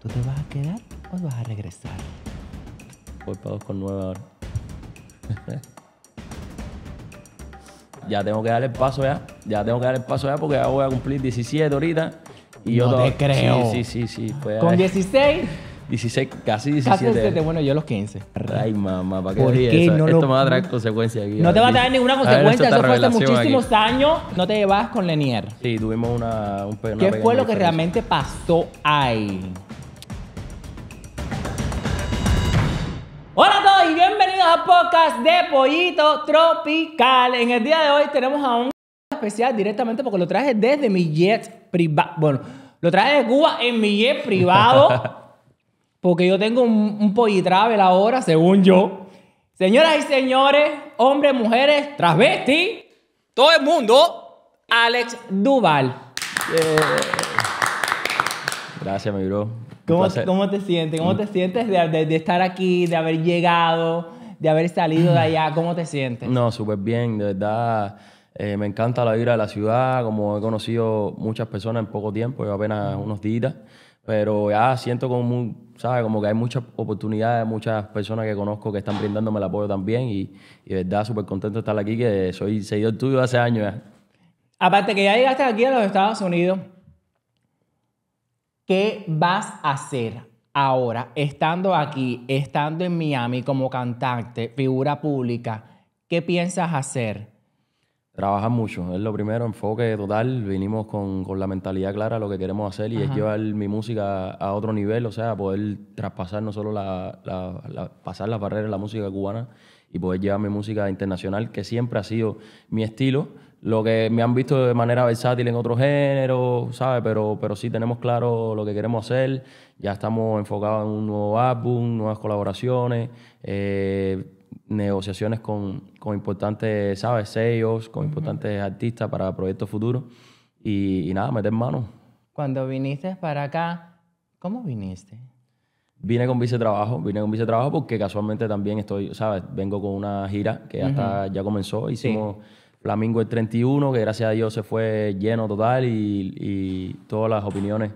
¿Tú te vas a quedar o te vas a regresar? Voy para 2,9 ahora. ya tengo que dar el paso ya. Ya tengo que dar el paso ya porque ya voy a cumplir 17 ahorita. Y no yo te creo. Sí, sí, sí. Pues, ¿Con 16? 16, casi 17. Casi 17, bueno, yo los 15. Ay, mamá, ¿para qué ¿Por Esto me va a traer consecuencias aquí. No te va a traer ninguna consecuencia, eso fue hace muchísimos años. No te llevas con Lenier. Sí, tuvimos una, un, pequeño. ¿Qué fue lo que realmente pasó ahí? bienvenidos a Podcast de Pollito Tropical. En el día de hoy tenemos a un especial directamente porque lo traje desde mi jet privado. Bueno, lo traje de Cuba en mi jet privado porque yo tengo un, pollitravel ahora, según yo. Señoras y señores, hombres, mujeres, travestis, todo el mundo, Alex Duval. Gracias, mi bro. ¿Cómo, ¿Cómo, te sientes? ¿Cómo mm. te sientes de, de, estar aquí, de haber llegado, de haber salido de allá? ¿Cómo te sientes? No, súper bien, de verdad. Eh, me encanta la vida de la ciudad, como he conocido muchas personas en poco tiempo, yo apenas mm. unos días, pero ya siento como, muy, ¿sabes? como que hay muchas oportunidades, muchas personas que conozco que están brindándome el apoyo también y, y de verdad súper contento de estar aquí, que soy seguidor tuyo hace años. Ya. Aparte que ya llegaste aquí a los Estados Unidos, ¿Qué vas a hacer ahora, estando aquí, estando en Miami como cantante, figura pública? ¿Qué piensas hacer? Trabajar mucho, es lo primero, enfoque total. Vinimos con, con la mentalidad clara lo que queremos hacer y es llevar mi música a otro nivel, o sea, poder traspasar no solo la, la, la, pasar las barreras de la música cubana y poder llevar mi música internacional, que siempre ha sido mi estilo, lo que me han visto de manera versátil en otro género, ¿sabes? Pero, pero sí tenemos claro lo que queremos hacer. Ya estamos enfocados en un nuevo álbum, nuevas colaboraciones, eh, negociaciones con, importantes, ¿sabes? Sellos, con importantes artistas para proyectos futuros. Y, nada, meter manos. Cuando viniste para acá, ¿cómo viniste? Vine con vice trabajo, vine con vice trabajo porque casualmente también estoy, ¿sabes? Vengo con una gira que hasta ya comenzó, hicimos... Flamingo el 31, que gracias a Dios se fue lleno total y, todas las opiniones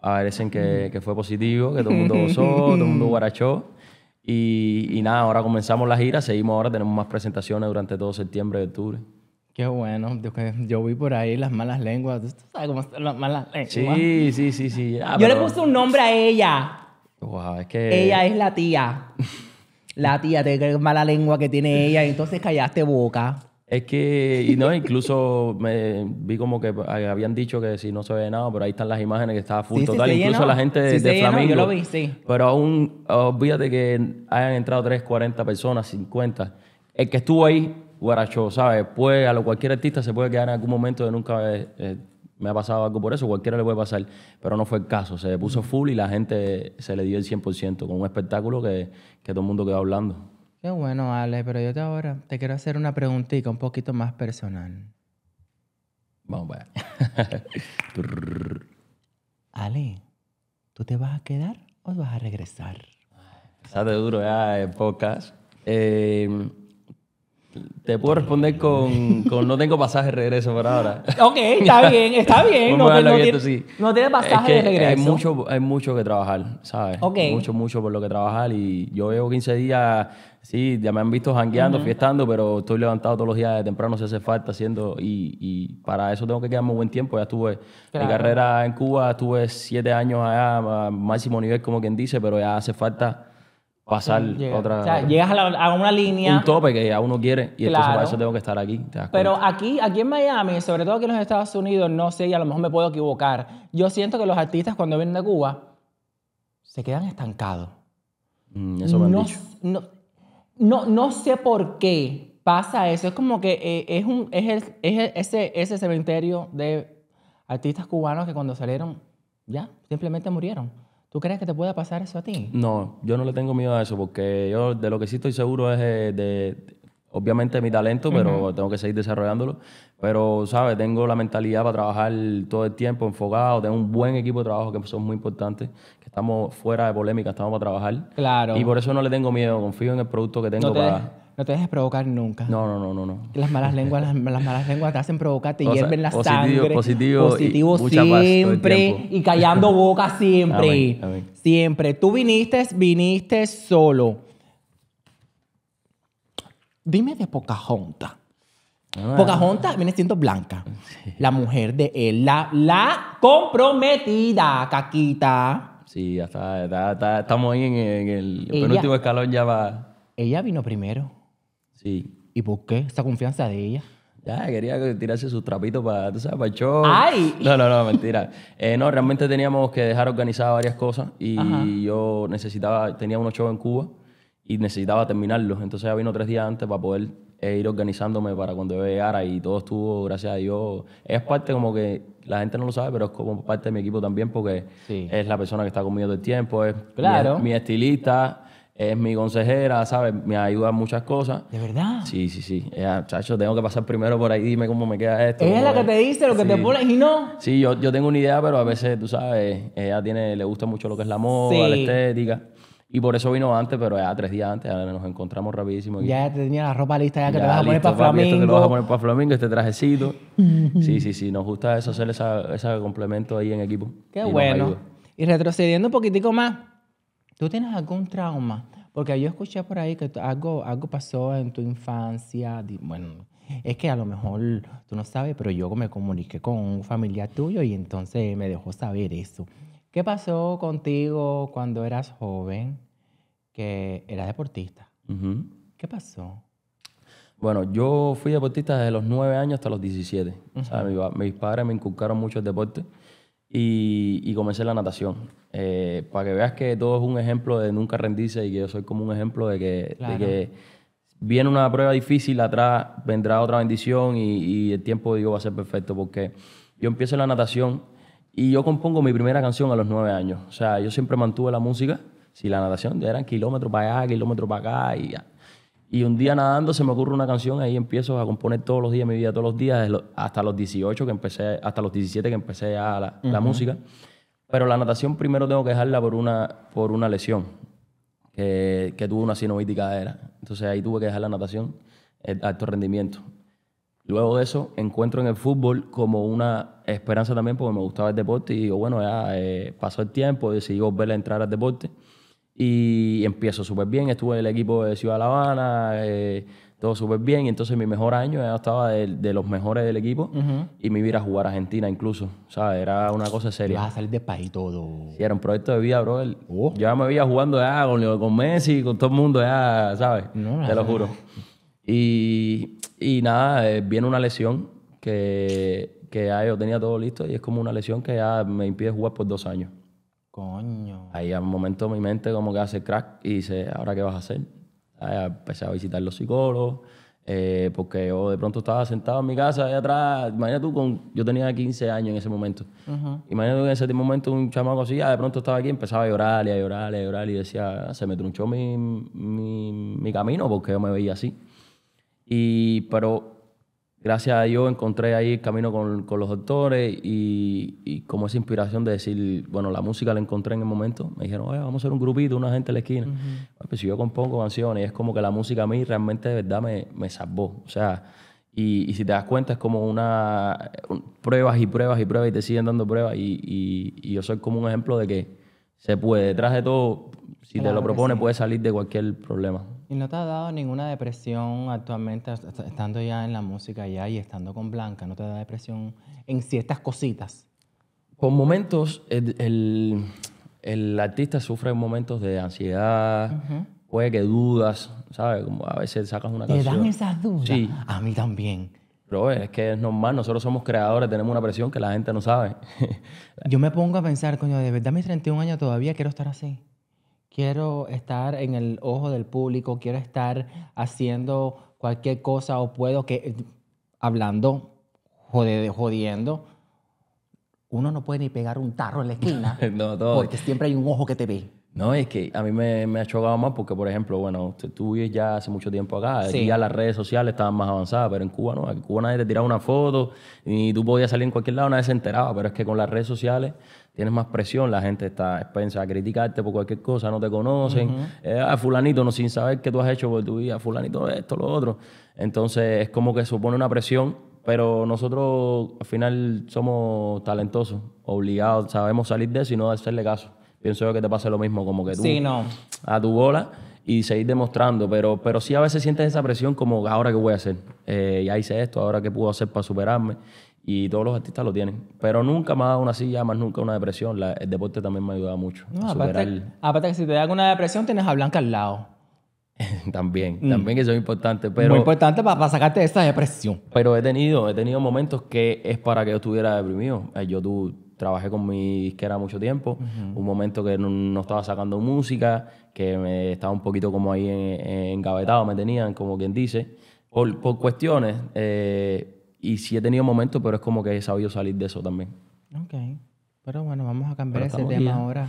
parecen que, fue positivo, que todo el mundo gozó, todo el mundo guarachó. Y, nada, ahora comenzamos la gira, seguimos ahora, tenemos más presentaciones durante todo septiembre y octubre. Qué bueno, yo, vi por ahí las malas lenguas. ¿Tú sabes cómo están las malas lenguas? Sí, sí, sí, sí. Ah, yo le puse un nombre a ella. que... Ella es la tía. La tía, te mala lengua que tiene ella, entonces callaste boca. Es que, no, incluso me vi como que habían dicho que si no se ve nada, pero ahí están las imágenes que estaba full total. incluso la gente de, Flamengo. Pero aún, olvídate que hayan entrado 3, 40 personas, 50. El que estuvo ahí, guaracho, ¿sabes? Pues a lo cualquier artista se puede quedar en algún momento de nunca. Eh, me ha pasado algo por eso, cualquiera le puede pasar, pero no fue el caso. Se puso full y la gente se le dio el 100% con un espectáculo que, que todo el mundo quedó hablando. Qué bueno, Ale, pero yo te ahora te quiero hacer una preguntita un poquito más personal. Vamos a ver. Ale, ¿tú te vas a quedar o vas a regresar? Está de duro ya en pocas. Eh, te puedo responder con, no tengo pasaje de regreso por ahora. Ok, está bien, está bien. no, no, tiene, pasaje de regreso. Hay mucho, hay mucho que trabajar, ¿sabes? Mucho, mucho por lo que trabajar. Y yo veo 15 días, sí, ya me han visto jangueando, fiestando, pero estoy levantado todos los días de temprano si hace falta haciendo. Y, y para eso tengo que quedar muy buen tiempo. Ya estuve en mi carrera en Cuba, estuve 7 años allá, a máximo nivel, como quien dice, pero ya hace falta pasar otra. O sea, llegas a, una línea. Un tope que a uno quiere y entonces para eso tengo que estar aquí. Pero aquí, aquí en Miami, sobre todo aquí en los Estados Unidos, no sé y a lo mejor me puedo equivocar. Yo siento que los artistas cuando vienen de Cuba se quedan estancados. Mm, eso me han no, dicho. No, sé por qué pasa eso. Es como que eh, es, un, es, el, es ese, ese cementerio de artistas cubanos que cuando salieron ya simplemente murieron. ¿Tú crees que te pueda pasar eso a ti? No, yo no le tengo miedo a eso porque yo de lo que sí estoy seguro es eh, de, obviamente mi talento, pero tengo que seguir desarrollándolo. Pero, ¿sabes? Tengo la mentalidad para trabajar todo el tiempo enfocado, tengo un buen equipo de trabajo que son muy importantes, que estamos fuera de polémica, estamos para trabajar. Claro. Y por eso no le tengo miedo, confío en el producto que tengo para te dejes provocar nunca. No, no, no, no. no. Las malas lenguas, las, malas lenguas te hacen provocar, te hierven la sangre. Positivo, positivo siempre y callando boca siempre. Siempre. Tú viniste, viniste solo. Dime de Pocahontas. Ah. Pocahontas viene siendo blanca. La mujer de él. La, la comprometida, Caquita. Sí, ya está, estamos ahí en, el, penúltimo escalón ya va. Ella vino primero. Sí. ¿Y por qué esta confianza de ella? Ya, quería tirarse sus trapitos para, tú sabes, el show. ¡Ay! No, no, no, mentira. Eh, no, realmente teníamos que dejar organizadas varias cosas y yo necesitaba, tenía unos shows en Cuba y necesitaba terminarlos. Entonces ya vino tres días antes para poder eh, ir organizándome para cuando yo llegara y todo estuvo, gracias a Dios. Es parte como que, la gente no lo sabe, pero es como parte de mi equipo también porque es la persona que está conmigo todo el tiempo, es mi, mi estilista es mi consejera, ¿sabes? Me ayuda en muchas cosas. ¿De verdad? Sí, sí, sí. chacho, tengo que pasar primero por ahí, dime cómo me queda esto. Ella es la que te dice lo que te pones y no. Sí, yo, tengo una idea, pero a veces, tú sabes, ella tiene, le gusta mucho lo que es la moda, la estética. Y por eso vino antes, pero ya tres días antes, nos encontramos rapidísimo. Ya tenía la ropa lista, ya que te vas a poner para Flamingo. Esto te lo vas a poner para Flamingo, este trajecito. sí, sí, sí, nos gusta eso, hacer ese complemento ahí en equipo. Qué bueno. Y retrocediendo un poquitico más, ¿Tú tienes algún trauma? Porque yo escuché por ahí que algo, algo pasó en tu infancia. Bueno, es que a lo mejor tú no sabes, pero yo me comuniqué con un familiar tuyo y entonces me dejó saber eso. ¿Qué pasó contigo cuando eras joven, que eras deportista? ¿Qué pasó? Bueno, yo fui deportista desde los 9 años hasta los 17. mis padres me inculcaron mucho el deporte y comencé la natación. Eh, para que veas que todo es un ejemplo de nunca rendirse y que yo soy como un ejemplo de que, viene una prueba difícil, atrás vendrá otra bendición y, el tiempo digo va a ser perfecto porque yo empiezo la natación y yo compongo mi primera canción a los nueve años. O sea, yo siempre mantuve la música, si la natación eran kilómetros para allá, kilómetros para acá y Y un día nadando se me ocurre una canción, ahí empiezo a componer todos los días, mi vida todos los días, hasta los 18 que empecé, hasta los 17 que empecé ya la música. Pero la natación primero tengo que dejarla por una, por una lesión, que, tuvo una sinovítica era. Entonces ahí tuve que dejar la natación, el eh, alto rendimiento. Luego de eso, encuentro en el fútbol como una esperanza también, porque me gustaba el deporte y digo, bueno, ya eh, pasó el tiempo, decidí volver a entrar al deporte y empiezo súper bien. Estuve en el equipo de Ciudad La Habana, eh, todo súper bien. Y entonces mi mejor año estaba de, los mejores del equipo y me iba a jugar a Argentina incluso. o sea Era una cosa seria. Ya a salir de país todo. era un proyecto de vida, bro oh. Yo ya me veía jugando ya con, con, Messi, con todo el mundo ya, ¿sabes? Te lo juro. Y, nada, eh, viene una lesión que, que ya yo tenía todo listo y es como una lesión que ya me impide jugar por dos años. Coño. Ahí al momento mi mente como que hace crack y dice, ¿ahora qué vas a hacer? empecé a visitar los psicólogos, eh, porque yo de pronto estaba sentado en mi casa ahí atrás. Imagínate tú, con, yo tenía 15 años en ese momento. Imagínate tú en ese momento un chamaco así, de pronto estaba aquí, empezaba a llorar y a llorar y a llorar y decía, se me trunchó mi, mi camino porque yo me veía así. Y, pero gracias a Dios encontré ahí el camino con, los doctores y, como esa inspiración de decir, bueno, la música la encontré en el momento. Me dijeron, Oye, vamos a hacer un grupito, una gente en la esquina. Pues si yo compongo canciones, y es como que la música a mí realmente de verdad me, me salvó. O sea, y, si te das cuenta es como una pruebas y pruebas y pruebas y te siguen dando pruebas y, y, yo soy como un ejemplo de que se puede, detrás de todo, si te lo propone, puedes salir de cualquier problema. ¿Y no te ha dado ninguna depresión actualmente, estando ya en la música ya y estando con Blanca? ¿No te da depresión en ciertas cositas? Con momentos, el, artista sufre momentos de ansiedad, puede que dudas, ¿sabes? Como a veces sacas una canción. ¿Te dan esas dudas? Sí. A mí también. Pero eh, es que es normal, nosotros somos creadores, tenemos una presión que la gente no sabe. Yo me pongo a pensar, coño, de verdad mis 31 años todavía quiero estar así quiero estar en el ojo del público, quiero estar haciendo cualquier cosa o puedo que eh, hablando, jodiendo, uno no puede ni pegar un tarro en la esquina porque siempre hay un ojo que te ve. No, es que a mí me, ha chocado más porque, por ejemplo, bueno, tú vives ya hace mucho tiempo acá, y ya las redes sociales estaban más avanzadas, pero en Cuba no, en Cuba nadie te tiraba una foto y tú podías salir en cualquier lado, nadie se enteraba, pero es que con las redes sociales tienes más presión, la gente está expensa a criticarte por cualquier cosa, no te conocen, eh, a fulanito, no sin saber qué tú has hecho por tu vida, fulanito esto, lo otro. Entonces es como que supone una presión pero nosotros al final somos talentosos, obligados, sabemos salir de eso y no hacerle caso pienso yo que te pase lo mismo, como que tú sí, no. a tu bola y seguir demostrando, pero, pero sí a veces sientes esa presión como, ahora qué voy a hacer, eh, ya hice esto, ahora qué puedo hacer para superarme. Y todos los artistas lo tienen. Pero nunca me ha dado una silla, más nunca una depresión. el deporte también me ha ayudado mucho. a aparte, aparte, que si te da una depresión, tienes a Blanca al lado. también, mm. También que eso es importante. Pero, Muy importante para, sacarte de esa depresión. Pero he tenido, he tenido momentos que es para que yo estuviera deprimido. Eh, yo tú, trabajé con mi disquera mucho tiempo, un momento que no, estaba sacando música, que me estaba un poquito como ahí engavetado, me tenían, como quien dice, por, por cuestiones. Eh, y sí he tenido momentos, pero es como que he sabido salir de eso también. Ok. Pero bueno, vamos a cambiar ese tema ahora.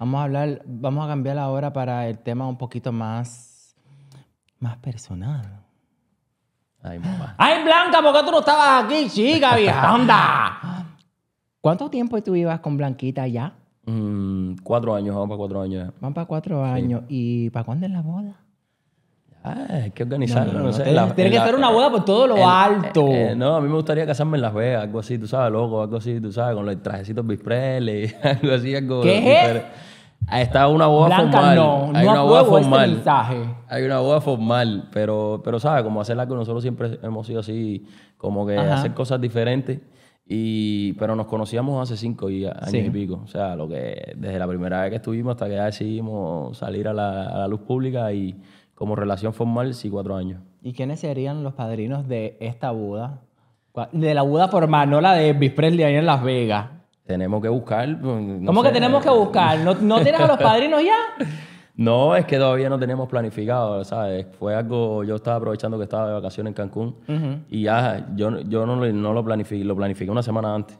Vamos a hablar, vamos a cambiar ahora para el tema un poquito más, más personal. Ay, mamá. Ay, Blanca, ¿por qué tú no estabas aquí, chica, vieja? ¡Anda! ¿Cuánto tiempo tú ibas con Blanquita ya? Mm, cuatro años, vamos para cuatro años. Van para cuatro años. ¿Y para cuándo es la boda? Ah, hay que organizarlo, no, sé. Tiene, que la, ser una boda por todo lo alto. Eh, eh, no, a mí me gustaría casarme en Las Vegas, algo así, tú sabes, loco, algo así, tú sabes, con los trajecitos bispreles, algo así, algo... ¿Qué es? Está una boda Blanca, formal. no, hay una boda formal. hay una boda formal, pero, pero sabes, como hacerla que nosotros siempre hemos sido así, como que hacer cosas diferentes. Y, pero nos conocíamos hace cinco años y pico. O sea, lo que desde la primera vez que estuvimos hasta que ya decidimos salir a la, luz pública y como relación formal, sí, cuatro años. ¿Y quiénes serían los padrinos de esta Buda? De la boda formal, no la de Elvis Presley ahí en Las Vegas. Tenemos que buscar. Pues, ¿Cómo que tenemos que buscar? ¿No, ¿No tienes a los padrinos ya? No, es que todavía no teníamos planificado, ¿sabes? Fue algo, yo estaba aprovechando que estaba de vacaciones en Cancún y ya yo, yo no, lo planifiqué, lo planifiqué una semana antes.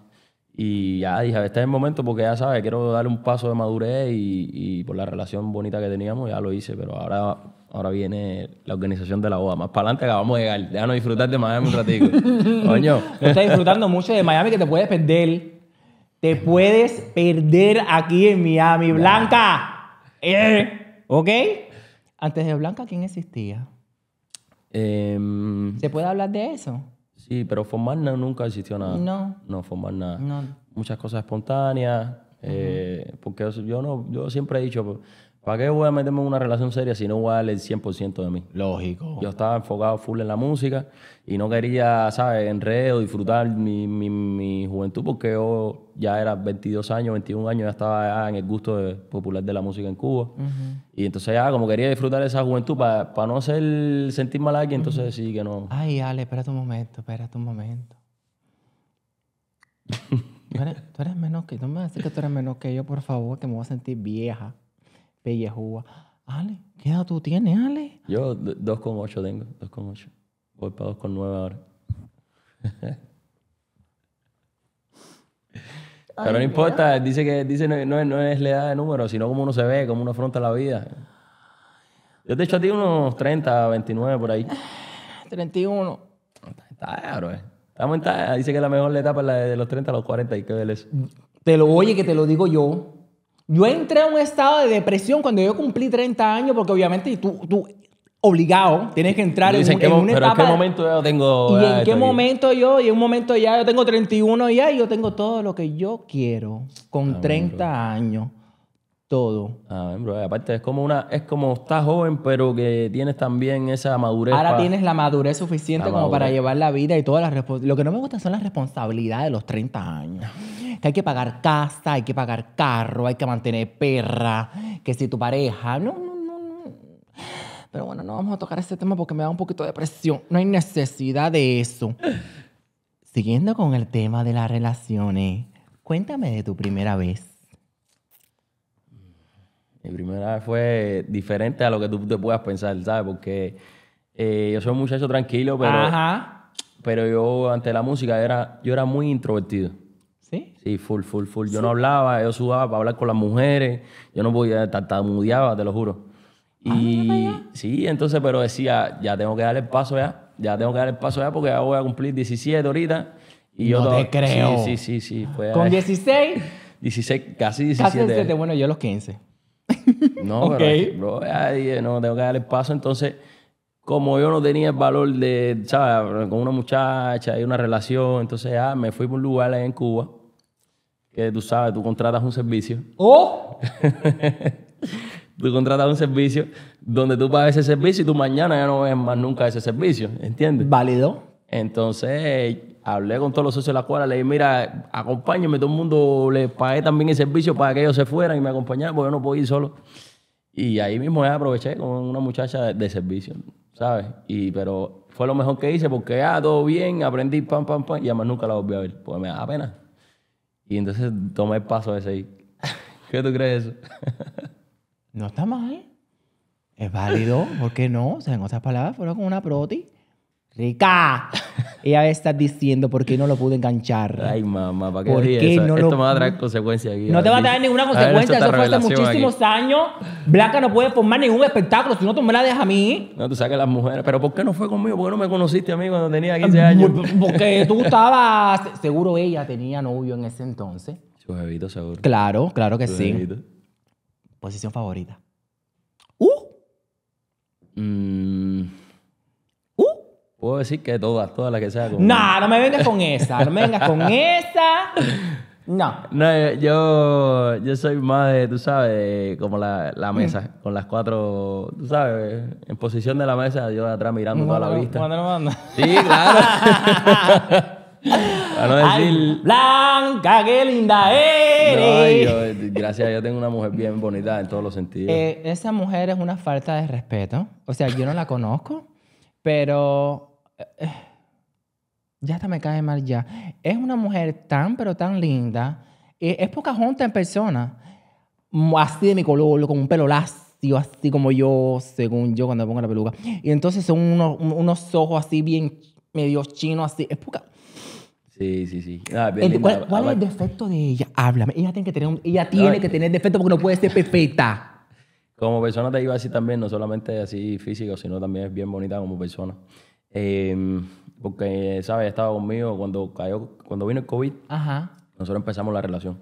Y ya dije, este es el momento porque ya sabes, quiero darle un paso de madurez y, por la relación bonita que teníamos ya lo hice, pero ahora ahora viene la organización de la boda. Más para adelante acabamos de llegar. Déjanos disfrutar de Miami un ratito. Coño. No estás disfrutando mucho de Miami que te puedes perder. Te puedes perder aquí en Miami. Blanca. Eh. ¿Ok? Antes de Blanca, ¿quién existía? Em, ¿Se puede hablar de eso? Sí, pero Formarna nunca existió nada. No. No, nada. No. Muchas cosas espontáneas. Eh, porque yo, no, yo siempre he dicho, ¿Para qué voy a meterme en una relación seria si no voy a darle el 100% de mí? Lógico. Yo estaba enfocado full en la música y no quería, ¿sabes?, enredo, disfrutar mi, mi, mi juventud porque yo ya era 22 años, 21 años, ya estaba en el gusto popular de la música en Cuba. Y entonces ya como quería disfrutar esa juventud para no ser, sentir mal alguien, entonces decidí sí que no. Ay, Ale, espérate un momento, espera un momento. ¿Tú eres, menos que... me que tú eres menos que yo, por favor, que me voy a sentir vieja. Pellejúa. Ale, ¿qué edad tú tienes, Ale? Yo 2,8 tengo, 2,8. Voy para 2,9 ahora. Pero no importa, dice que dice no, es la edad de número, sino como uno se ve, como uno afronta la vida. Yo te he hecho a ti unos 30, 29 por ahí. 31. Está claro, Estamos eh. en Dice que la mejor etapa es la de los 30 a los 40 y que ver Te lo oye que te lo digo yo. Yo entré a un estado de depresión cuando yo cumplí 30 años, porque obviamente tú, tú obligado, tienes que entrar en, un qué momento yo tengo.? ¿Y en qué momento yo? Y en un momento ya, yo tengo 31 ya, y yo tengo todo lo que yo quiero con 30 ah, años. Todo. ver ah, bro. Aparte, es como una. Es como estás joven, pero que tienes también esa madurez. Ahora tienes la madurez suficiente como para llevar la vida y todas las Lo que no me gusta son las responsabilidades de los 30 años que hay que pagar casa, hay que pagar carro, hay que mantener perra, que si tu pareja, no, no, no, no. Pero bueno, no vamos a tocar ese tema porque me da un poquito de presión. No hay necesidad de eso. Siguiendo con el tema de las relaciones, cuéntame de tu primera vez. Mi primera vez fue diferente a lo que tú te puedas pensar, ¿sabes? Porque eh, yo soy un muchacho tranquilo, pero, Ajá. pero yo ante la música era, yo era muy introvertido. ¿Sí? full, full, full. Yo no hablaba, yo sudaba para hablar con las mujeres, yo no podía, tartamudeaba, te lo juro. Ah, y sí, entonces, pero decía, ya tengo que darle el paso ya, ya tengo que darle el paso ya porque ya voy a cumplir 17 ahorita. Y no yo te creo. Sí, sí, sí. ¿Con 16? 16, casi 17. Casi 17, bueno, yo los 15. No, pero no, tengo que darle el paso. Entonces, como yo no tenía el valor de, ¿sabes? Con una muchacha y una relación, entonces ya ah, me fui por un lugar ahí en Cuba que tú sabes, tú contratas un servicio. ¡Oh! tú contratas un servicio donde tú pagas ese servicio y tú mañana ya no ves más nunca ese servicio, ¿entiendes? Válido. Entonces, hablé con todos los socios de la escuela, le dije, mira, acompáñenme, todo el mundo, le pagué también el servicio para que ellos se fueran y me acompañaran, porque yo no puedo ir solo. Y ahí mismo ya aproveché con una muchacha de, servicio, ¿sabes? Y, pero fue lo mejor que hice porque, ah, todo bien, aprendí, pam, pam, pam, y además nunca la volví a ver, porque me da pena. Y entonces toma el paso ese ahí. ¿Qué tú crees eso? no está mal. Es válido, ¿por qué no? O sea, en otras palabras, fueron con una proti. Rica. Ella está diciendo por qué no lo pude enganchar. Ay, mamá, ¿para qué, ¿Por No Esto me va a traer consecuencias aquí. No te va a traer ninguna consecuencia. eso fue hace muchísimos años. Blanca no puede formar ningún espectáculo. Si no, tú me la dejas a mí. No, tú sabes que las mujeres. ¿Pero por qué no fue conmigo? ¿Por qué no me conociste a mí cuando tenía 15 ah, años? Porque tú estabas... Seguro ella tenía novio en ese entonces. Su jevito, seguro. Claro, claro que sí. Posición favorita. ¡Uh! Mmm... Puedo decir que todas, todas las que sea. No, no me vengas con esa, no me vengas con esa. No. No, eh, yo, yo soy más de, tú sabes, como la, mesa, mm. con las cuatro, tú sabes, en posición de la mesa, yo atrás mirando toda la vista. Sí, claro. A no decir. blanca, qué linda eres. yo, gracias, yo tengo una mujer bien bonita en todos los sentidos. Eh, esa mujer es una falta de respeto. O sea, yo no la conozco, pero ya hasta me cae mal ya. Es una mujer tan, pero tan linda. Eh, es poca junta en persona. Así de mi color, con un pelo lacio, así como yo, según yo, cuando pongo la peluca. Y entonces son unos, ojos así bien medio chinos, así. Es poca... Sí, sí, sí. Ah, ¿Cuál, es el ah, defecto de ella? Háblame. Ella tiene que tener, un, ella tiene que tener defecto porque no puede ser perfecta. Como persona te iba así también, no solamente así físico, sino también es bien bonita como persona. Em, porque, ¿sabes? Estaba conmigo cuando cayó, cuando vino el COVID. Ajá. Nosotros empezamos la relación.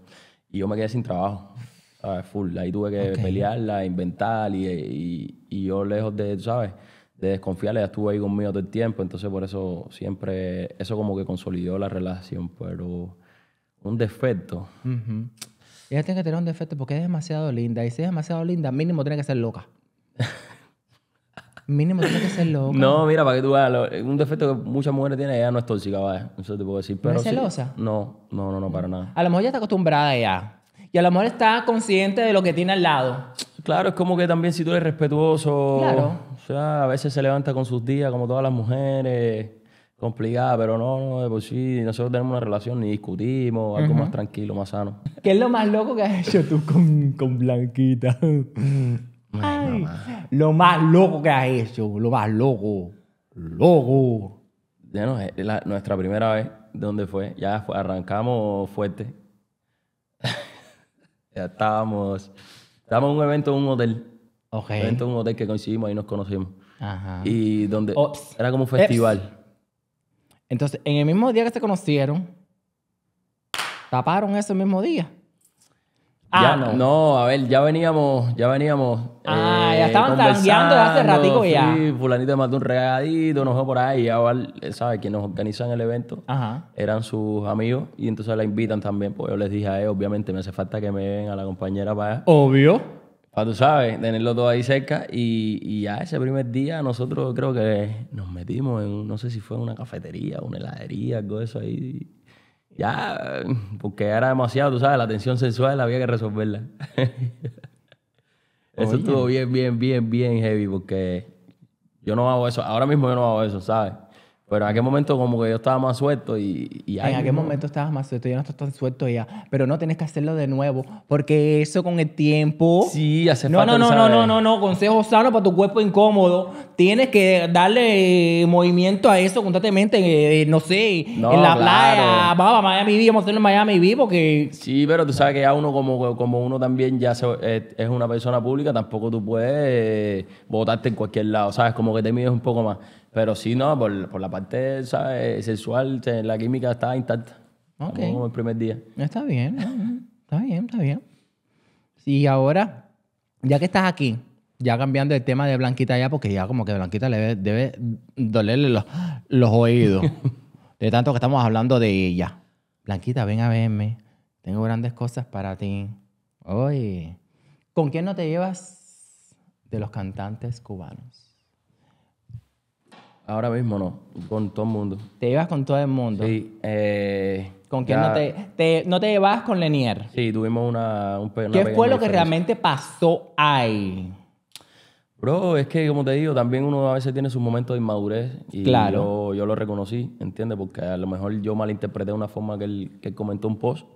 Y yo me quedé sin trabajo. ¿sabes? Full. Ahí tuve que pelearla, inventar. Y, y, y, yo lejos de, ¿sabes? De desconfiarle, ya estuvo ahí conmigo todo el tiempo. Entonces, por eso siempre... Eso como que consolidó la relación. Pero un defecto... Ella tiene que tener un defecto porque es demasiado linda. Y si es demasiado linda, mínimo tiene que ser loca. Mínimo tienes que ser loco. No, mira, para que tú veas, un defecto que muchas mujeres tienen, ella no es tóxica, vaya. Eso te puedo decir. Pero es celosa? no, no, no, no, para nada. A lo mejor ya está acostumbrada ya. Y a lo mejor está consciente de lo que tiene al lado. Claro, es como que también si tú eres respetuoso. Claro. O sea, a veces se levanta con sus días, como todas las mujeres, complicada, pero no, no, de por sí. Nosotros tenemos una relación, ni discutimos, algo más tranquilo, más sano. ¿Qué es lo más loco que has hecho tú con, con Blanquita? lo más loco que has hecho, lo más loco, loco. Eh, nuestra primera vez, ¿dónde fue? Ya arrancamos fuerte. ya estábamos, estábamos en un evento en un hotel. Un evento un hotel que coincidimos, y nos conocimos. Y donde era como un festival. Entonces, en el mismo día que se conocieron, taparon ese mismo día. Ah, no. No, a ver, ya veníamos, ya veníamos. Ah, ya eh, estaban tangueando hace ratico ya. Sí, fulanito mandó un regadito, nos fue por ahí. Ya, eh, ¿sabes? Quienes organizan el evento eran sus amigos y entonces la invitan también. Pues yo les dije a obviamente, me hace falta que me ven a la compañera para allá. Obvio. Para tú sabes, tenerlo todo ahí cerca. Y, y ya ese primer día nosotros creo que nos metimos en, no sé si fue una cafetería, una heladería, algo de eso ahí ya, porque era demasiado, tú sabes, la tensión sexual había que resolverla. eso estuvo bien, bien, bien, bien heavy, porque yo no hago eso. Ahora mismo yo no hago eso, ¿sabes? Pero en aquel momento como que yo estaba más suelto y... y en aquel momento estabas más suelto, yo no estoy tan suelto ya. Pero no tienes que hacerlo de nuevo, porque eso con el tiempo... Sí, hace no, falta... No, no, no, no, no, no, consejo sano para tu cuerpo incómodo. Tienes que darle eh, movimiento a eso constantemente, eh, no sé, en la playa, vamos a Miami V, vamos a hacerlo en Miami Vivo, porque... Sí, pero tú sabes que ya uno como, como uno también ya eh, es, una persona pública, tampoco tú puedes votarte en cualquier lado, ¿sabes? Como que te mides un poco más. Pero sí, no, por, la parte sexual, la química está intacta. Como el primer día. Está bien, está bien, está bien. Y ahora, ya que estás aquí, ya cambiando el tema de Blanquita ya, porque ya como que Blanquita le debe, dolerle los, los oídos. de tanto que estamos hablando de ella. Blanquita, ven a verme. Tengo grandes cosas para ti. Oye, ¿con quién no te llevas de los cantantes cubanos? Ahora mismo no, con todo el mundo. ¿Te llevas con todo el mundo? Sí. Eh, ¿Con quién no te, no te llevas con Lenier? Sí, tuvimos una, un ¿Qué fue lo que realmente pasó ahí? Bro, es que como te digo, también uno a veces tiene sus momentos de inmadurez y claro. yo, yo lo reconocí, ¿entiendes? Porque a lo mejor yo malinterpreté una forma que él, que comentó un post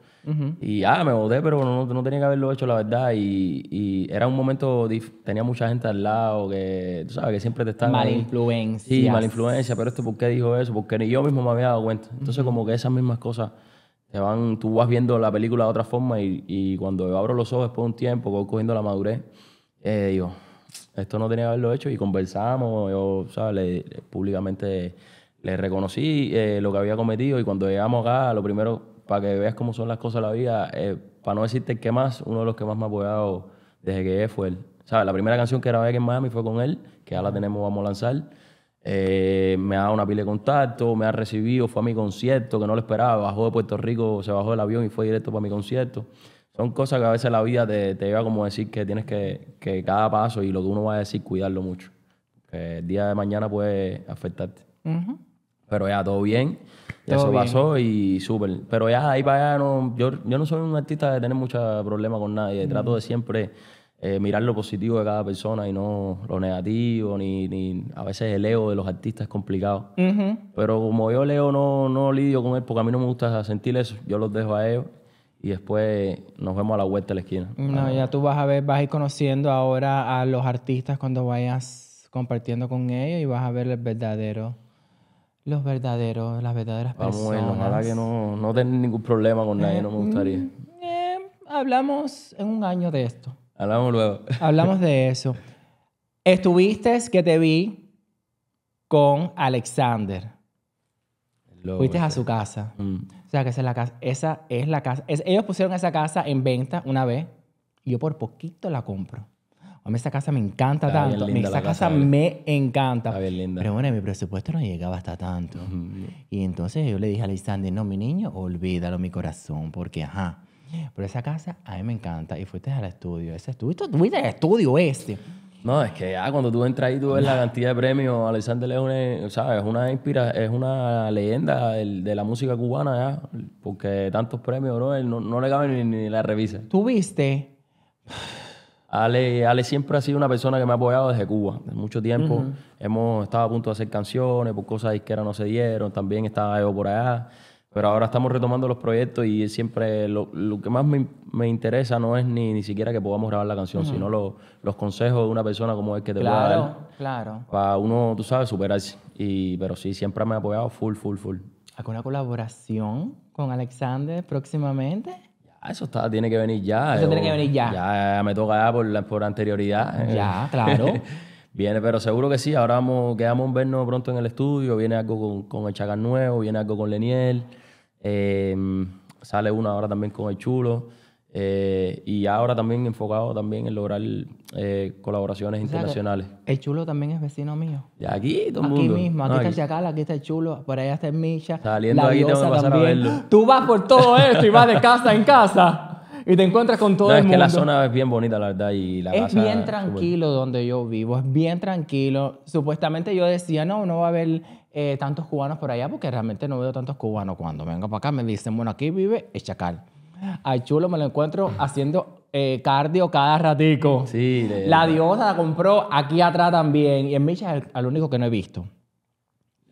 y ah, me boté, pero no, no, tenía que haberlo hecho, la verdad. Y, y era un momento, tenía mucha gente al lado que, tú sabes, que siempre te están... Mal influencia. Sí, mal influencia, pero esto, ¿por qué dijo eso? Porque ni yo mismo me había dado cuenta. Entonces, como que esas mismas cosas te van, tú vas viendo la película de otra forma y, y cuando abro los ojos después de un tiempo, voy cogiendo la madurez, eh, digo, esto no tenía que haberlo hecho y conversamos, yo, ¿sabes? públicamente le reconocí eh, lo que había cometido y cuando llegamos acá, lo primero para que veas cómo son las cosas de la vida. Eh, para no decirte el que más, uno de los que más me ha apoyado desde que fue él. ¿Sabes? La primera canción que grabé en Miami fue con él, que ahora la tenemos, vamos a lanzar. Eh, me ha dado una pila de contacto, me ha recibido, fue a mi concierto, que no lo esperaba, bajó de Puerto Rico, se bajó del avión y fue directo para mi concierto. Son cosas que a veces la vida te, lleva como a decir que tienes que, cada paso y lo que uno va a decir, cuidarlo mucho. el día de mañana puede afectarte. Pero ya, todo bien. Ya eso pasó y súper. Pero ya, ahí para allá, no, yo, no soy un artista de tener muchos problemas con nadie. Mm. Trato de siempre eh, mirar lo positivo de cada persona y no lo negativo, ni, ni a veces el ego de los artistas es complicado. Pero como yo leo, no, no lidio con él porque a mí no me gusta sentir eso. Yo los dejo a ellos y después nos vemos a la vuelta de la esquina. No, ah. ya tú vas a ver, vas a ir conociendo ahora a los artistas cuando vayas compartiendo con ellos y vas a ver el verdadero los verdaderos, las verdaderas personas. Bueno, ojalá que no, no tengan ningún problema con nadie, no me eh, gustaría. Mm, eh, hablamos en un año de esto. Hablamos luego. Hablamos de eso. Estuviste, que te vi, con Alexander. Fuiste a su casa. Mm. O sea, que esa es la casa. Esa es la casa. ellos pusieron esa casa en venta una vez. Y yo por poquito la compro a mí esa casa me encanta tanto, esa casa, me encanta. Está bien linda. Pero bueno, mi presupuesto no llegaba hasta tanto. Y entonces yo le dije a Lisandra, no, mi niño, olvídalo, mi corazón, porque ajá. Pero esa casa a mí me encanta. Y fuiste al estudio, ese estudio, tú fuiste al estudio este. No, es que ya ah, cuando tú entras ahí, tú ves la cantidad de premios. Alexander es una, ¿sabes? inspira, es una leyenda de, la música cubana, ya. Porque tantos premios, bro, no, no le caben ni, la revisa. ¿Tú viste? Ale, siempre ha sido una persona que me ha apoyado desde Cuba, mucho tiempo. Hemos estado a punto de hacer canciones, por cosas disqueras no se dieron, también estaba yo por allá. Pero ahora estamos retomando los proyectos y siempre lo, que más me, interesa no es ni, ni siquiera que podamos grabar la canción, sino los consejos de una persona como es que te claro, dar. Claro. Para uno, tú sabes, superarse. Y, pero sí, siempre me ha apoyado full, full, full. ¿Alguna colaboración con Alexander próximamente? Ah, eso está, tiene que venir ya. Eso tiene eh, que venir ya. ya. me toca ya por, por anterioridad. Eh. Ya, claro. viene, pero seguro que sí. Ahora vamos, quedamos vernos pronto en el estudio. Viene algo con, el Chacar Nuevo, viene algo con Leniel. Eh, sale uno ahora también con el Chulo. Eh, y ahora también enfocado también en lograr eh, colaboraciones internacionales. El chulo también es vecino mío. aquí todo aquí mismo, aquí está el chacal, aquí está el chulo, por allá está el Misha. Saliendo la aquí a verlo. Tú vas por todo esto y vas de casa en casa y te encuentras con todo el mundo. Es que la zona es bien bonita, la verdad, y Es bien tranquilo donde yo vivo, es bien tranquilo. Supuestamente yo decía, no, no va a haber eh, tantos cubanos por allá porque realmente no veo tantos cubanos. Cuando vengo para acá me dicen, bueno, aquí vive el chacal. Ay, Chulo me lo encuentro haciendo eh, cardio cada ratico. Sí, La diosa la compró aquí atrás también. Y en Micha es el, único que no he visto.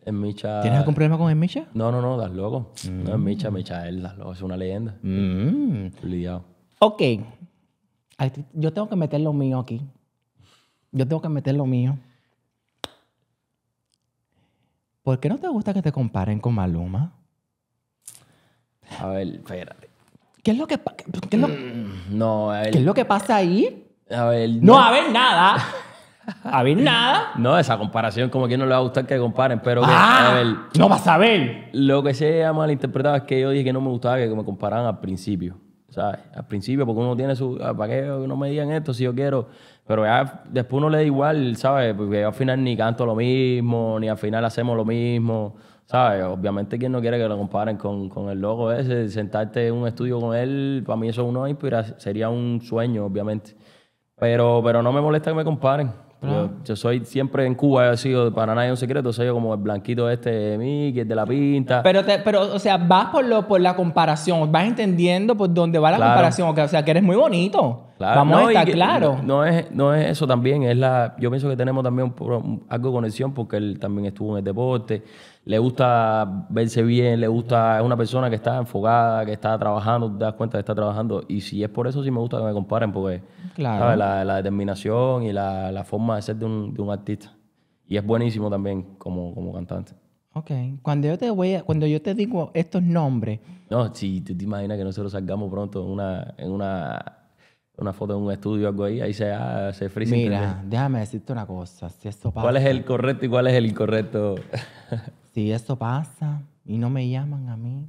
En Misha... ¿Tienes algún problema con Misha? No, no, no, das loco. Mm. No, en Micha, Micha él, das Es una leyenda. Mm. Lidiado. Ok. Yo tengo que meter lo mío aquí. Yo tengo que meter lo mío. ¿Por qué no te gusta que te comparen con Maluma? A ver, espérate. ¿Qué es lo que, mm, no, es lo que pasa ahí? no, a ver nada. A ver nada. No, esa comparación como que no le va a gustar que comparen, pero a ah, no vas a ver. Lo que se ha malinterpretado es que yo dije que no me gustaba que me compararan al principio. ¿Sabes? Al principio, porque uno tiene su. Ah, ¿Para qué no me digan esto si yo quiero? Pero ya después uno le da igual, ¿sabes? Porque al final ni canto lo mismo, ni al final hacemos lo mismo. ¿Sabes? Obviamente quien no quiere que lo comparen con, el logo ese, sentarte en un estudio con él, para mí eso uno sería un sueño, obviamente. Pero, pero no me molesta que me comparen. Yo, soy siempre en Cuba, he sido para nadie un secreto, soy yo como el blanquito este de mí, que es de la pinta. Pero, te, pero o sea, vas por, lo, por la comparación, vas entendiendo por dónde va la comparación, o sea, que eres muy bonito. Vamos no, a estar No, es, no es eso también, es la, yo pienso que tenemos también algo de conexión porque él también estuvo en el deporte, le gusta verse bien, le gusta, es una persona que está enfocada, que está trabajando, te das cuenta que está trabajando y si es por eso sí me gusta que me comparen porque La, determinación y la, forma de ser de un, artista. Y es buenísimo también como, cantante. Ok. Cuando yo te voy a, cuando yo te digo estos nombres. No, si te imaginas que nosotros salgamos pronto en una una foto de un estudio algo ahí, ahí se se freezing. Mira, déjame decirte una cosa. Si esto pasa. ¿Cuál es el correcto y cuál es el incorrecto? si esto pasa y no me llaman a mí,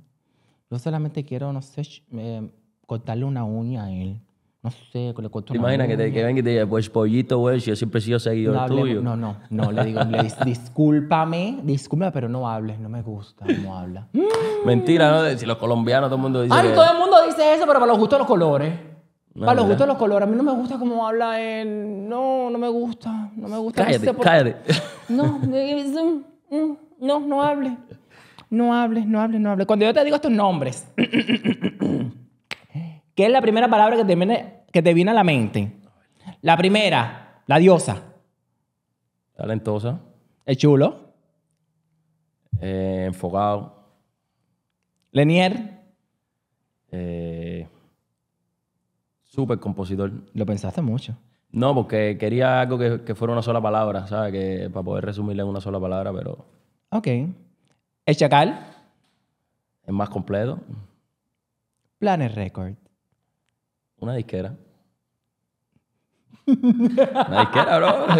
yo solamente quiero, no sé, eh, cortarle una uña a él. No sé, le corto una uña. que, que venga y te diga, pues pollito, güey, yo siempre he sido seguidor tuyo. No, no, no, le digo, discúlpame, discúlpame, pero no hables, no me gusta no habla. Mentira, ¿no? Si los colombianos, todo el mundo dice. Ay, todo el mundo dice eso, pero para los gustos los colores. Para los gustos los colores. A mí no me gusta cómo habla él. No, no me gusta. No me gusta. Cállate, no No, mm, mm, no, no hable. No hable, no hable, no hable Cuando yo te digo estos nombres, ¿qué es la primera palabra que te viene, que te viene a la mente? La primera, la diosa. Talentosa. El chulo. Eh, enfocado. Lenier. Eh, súper compositor. Lo pensaste mucho. No, porque quería algo que, fuera una sola palabra, ¿sabes? Que, para poder resumirle en una sola palabra, pero. Ok. El Chacal. Es más completo. Planet Record. Una disquera. Una disquera, bro.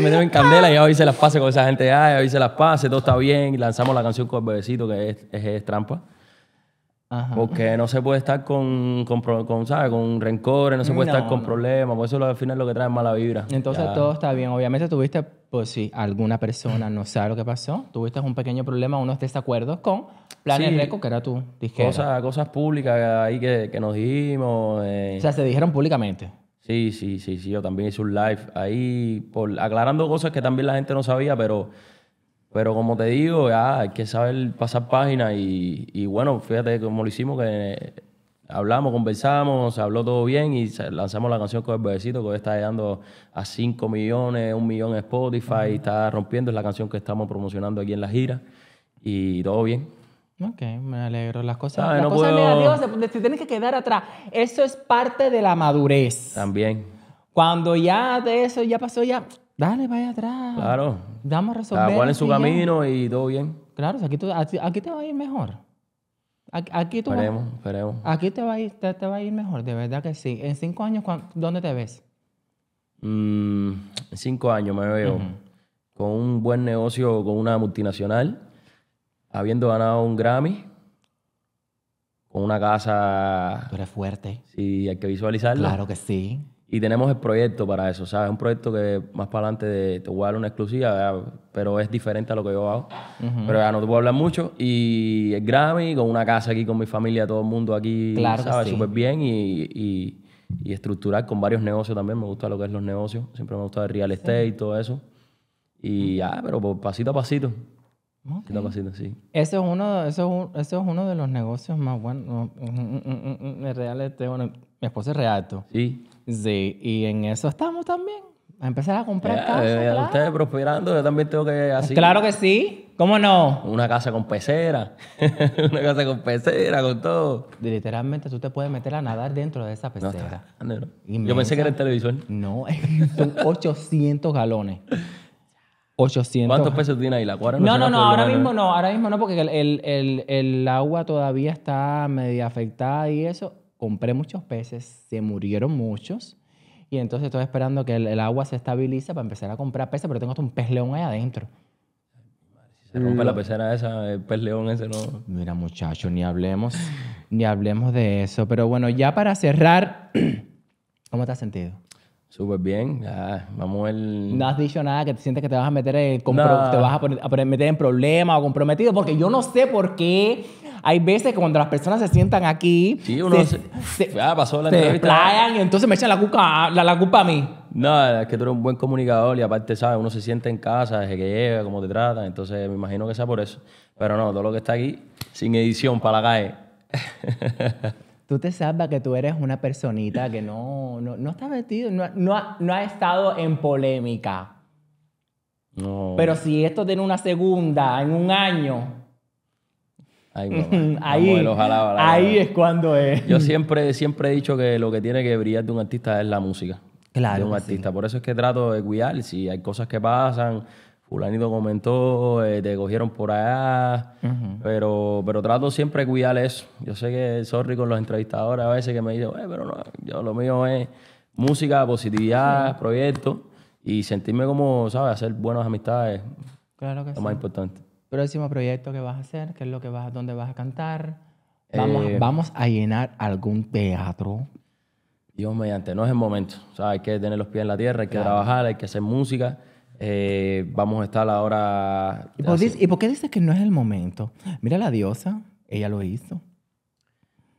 Me dio en candela y hoy se las pases con esa gente. Ya hice se las pases, todo está bien. Lanzamos la canción con el bebecito, que es trampa. Porque no se puede estar con, con, rencores, no se puede estar con problemas. Por eso al final lo que trae mala vibra. Entonces todo está bien. Obviamente tuviste, pues si sí, alguna persona no sabe lo que pasó, tuviste un pequeño problema, unos desacuerdos con Planes sí, que era tú, dijera. Cosas, cosas públicas ahí que, nos dijimos. Eh. O sea, se dijeron públicamente. Sí, sí, sí, sí. Yo también hice un live ahí por, aclarando cosas que también la gente no sabía, pero pero como te digo, ya hay que saber pasar páginas y, y, bueno, fíjate cómo lo hicimos, que eh, hablamos, conversamos, se habló todo bien y lanzamos la canción con el bebecito que hoy está llegando a 5 millones, 1 millón en Spotify, y está rompiendo, es la canción que estamos promocionando aquí en la gira y todo bien. Ok, me alegro. Las cosas, ah, las cosas negativas te tienes que quedar atrás. Eso es parte de la madurez. También. Cuando ya de eso ya pasó, ya Dale, vaya atrás. Claro. Damos a resolver. Cada cual en su camino y todo bien. Claro, aquí, te va a ir mejor. Aquí, tú esperemos, esperemos. Aquí te va, a ir, te, va a ir mejor, de verdad que sí. En cinco años, ¿dónde te ves? Mm, en cinco años me veo con un buen negocio, con una multinacional, habiendo ganado un Grammy, con una casa. Tú eres fuerte. Sí, hay que visualizarla. Claro que sí y tenemos el proyecto para eso, ¿sabes? Un proyecto que más para adelante te voy a dar una exclusiva, pero es diferente a lo que yo hago. Pero ya no te voy a hablar mucho. Y el Grammy, con una casa aquí con mi familia, todo el mundo aquí, ¿sabes? Súper bien y, y, estructurar con varios negocios también. Me gusta lo que es los negocios. Siempre me gusta el real estate y todo eso. Y ya, pero pasito a pasito. a Pasito, sí. Ese es uno, eso es, uno de los negocios más buenos. El real estate, bueno, mi esposo es realto. Sí. Sí, y en eso estamos también. A empezar a comprar casa, casas. Ustedes prosperando, yo también tengo que pues así. Claro que sí. ¿Cómo no? Una casa con pecera. una casa con pecera, con todo. Literalmente tú te puedes meter a nadar dentro de esa pecera. Yo pensé que era el televisor. No, son 800 galones. 800. ¿Cuántos pesos tiene ahí la cuarta? No, no, no, ahora mismo no, ahora mismo no, porque el agua todavía está media afectada y eso compré muchos peces, se murieron muchos. Y entonces estoy esperando que el, agua se estabilice para empezar a comprar peces, pero tengo hasta un pez león ahí adentro. Se rompe la pecera esa, el pez león ese no. Mira, muchachos, ni hablemos, ni hablemos de eso. Pero bueno, ya para cerrar, ¿cómo te has sentido? Súper bien. vamos el... No has dicho nada que te sientes que te vas a meter en, vas a meter en problemas o comprometido, porque yo no sé por qué hay veces que cuando las personas se sientan aquí. Sí, uno se, se, ah, y entonces me echan la culpa, la, culpa a mí. No, es que tú eres un buen comunicador y aparte, ¿sabes? Uno se siente en casa, desde que llega, cómo te tratan. Entonces, me imagino que sea por eso. Pero no, todo lo que está aquí, sin edición, para la calle. tú te sabes que tú eres una personita que no, no, no está metido, no, no, ha, estado en polémica. No. Pero si esto tiene una segunda en un año, ahí, ahí es cuando es. Yo siempre, siempre he dicho que lo que tiene que brillar de un artista es la música. Claro. De un artista. Por eso es que trato de cuidar. Si hay cosas que pasan, fulanito comentó, eh, te cogieron por allá. pero, pero trato siempre de cuidar eso. Yo sé que, sorry con los entrevistadores a veces que me dicen, pero no, yo lo mío es música, positividad, proyecto Y sentirme como, ¿sabes? Hacer buenas amistades. Claro que lo más importante próximo proyecto que vas a hacer, qué es lo que vas, dónde vas a cantar. Vamos, a eh, llenar algún teatro. Dios mediante, no es el momento. O hay que tener los pies en la tierra, hay que trabajar, hay que hacer música. Eh, vamos a estar ahora. ¿Y por, ¿Y por qué dices que no es el momento? Mira la diosa, ella lo hizo.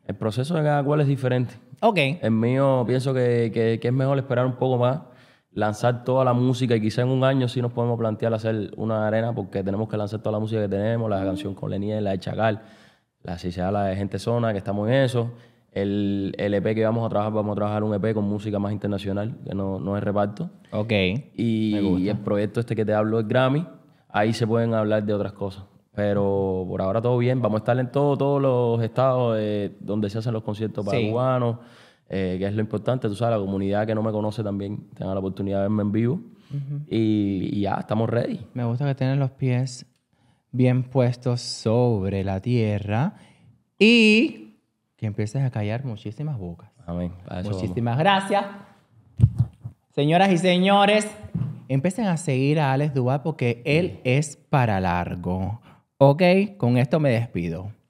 El proceso de cada cual es diferente. Ok. El mío pienso que es mejor esperar un poco más lanzar toda la música y quizá en un año sí nos podemos plantear hacer una arena porque tenemos que lanzar toda la música que tenemos, la canción con Leniel, la de Chagal la de la de Gente Zona, que estamos en eso. El, el, EP que vamos a trabajar, vamos a trabajar un EP con música más internacional, que no, es reparto. Ok. Y, el proyecto este que te hablo es Grammy. Ahí se pueden hablar de otras cosas. Pero por ahora todo bien. Vamos a estar en todos los estados eh, donde se hacen los conciertos para cubanos. Eh, que es lo importante, tú sabes, la comunidad que no me conoce también tenga la oportunidad de verme en vivo. y, ya, estamos ready. Me gusta que tienen los pies bien puestos sobre la tierra y que empieces a callar muchísimas bocas. Amén. Muchísimas gracias. Señoras y señores, empiecen a seguir a Alex Duval porque él es para largo. Ok, con esto me despido.